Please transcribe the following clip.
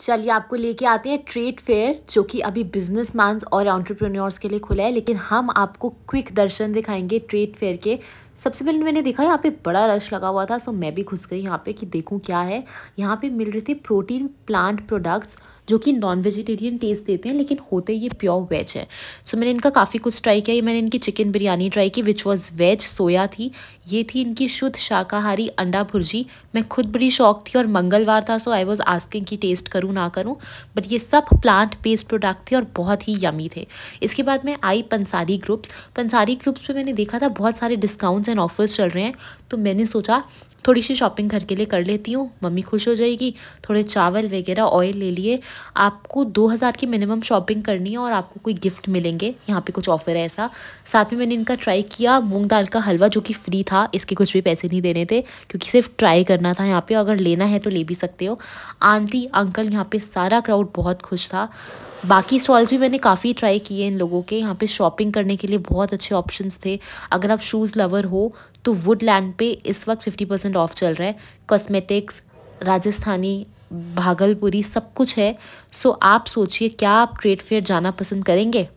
चलिए आपको लेके आते हैं ट्रेड फेयर जो कि अभी बिजनेसमैन और एंटरप्रेन्योर्स के लिए खुला है लेकिन हम आपको क्विक दर्शन दिखाएंगे ट्रेड फेयर के सबसे पहले मैंने देखा यहाँ पे बड़ा रश लगा हुआ था सो मैं भी घुस गई यहाँ पे कि देखूँ क्या है यहाँ पे मिल रहे थे प्रोटीन प्लांट प्रोडक्ट्स जो कि नॉन वेजिटेरियन टेस्ट देते हैं लेकिन होते ये प्योर वेज है सो मैंने इनका काफ़ी कुछ ट्राई किया मैंने इनकी चिकन बिरयानी ट्राई की विच वॉज़ वेज सोया थी ये थी इनकी शुद्ध शाकाहारी अंडा भुर्जी मैं खुद बड़ी शौक थी और मंगलवार था सो आई वॉज़ आस्किंग कि टेस्ट करूँ ना करूँ बट ये सब प्लांट बेस्ड प्रोडक्ट थे और बहुत ही यमी थे इसके बाद मैं आई पंसारी ग्रुप्स पंसारी ग्रुप्स पर मैंने देखा था बहुत सारे डिस्काउंट्स एंड ऑफर्स चल रहे हैं तो मैंने सोचा थोड़ी सी शॉपिंग घर के लिए कर लेती हूँ मम्मी खुश हो जाएगी थोड़े चावल वगैरह ऑयल ले लिए आपको दो हज़ार की मिनिमम शॉपिंग करनी है और आपको कोई गिफ्ट मिलेंगे यहाँ पे कुछ ऑफर है ऐसा साथ में मैंने इनका ट्राई किया मूंग दाल का हलवा जो कि फ्री था इसके कुछ भी पैसे नहीं देने थे क्योंकि सिर्फ ट्राई करना था यहाँ पर अगर लेना है तो ले भी सकते हो आंटी अंकल यहाँ पर सारा क्राउड बहुत खुश था बाकी स्टॉल्स भी मैंने काफ़ी ट्राई किए इन लोगों के यहाँ पे शॉपिंग करने के लिए बहुत अच्छे ऑप्शंस थे अगर आप शूज़ लवर हो तो वुडलैंड पे इस वक्त फिफ्टी परसेंट ऑफ चल रहा है कॉस्मेटिक्स राजस्थानी भागलपुरी सब कुछ है सो आप सोचिए क्या आप ट्रेड फेयर जाना पसंद करेंगे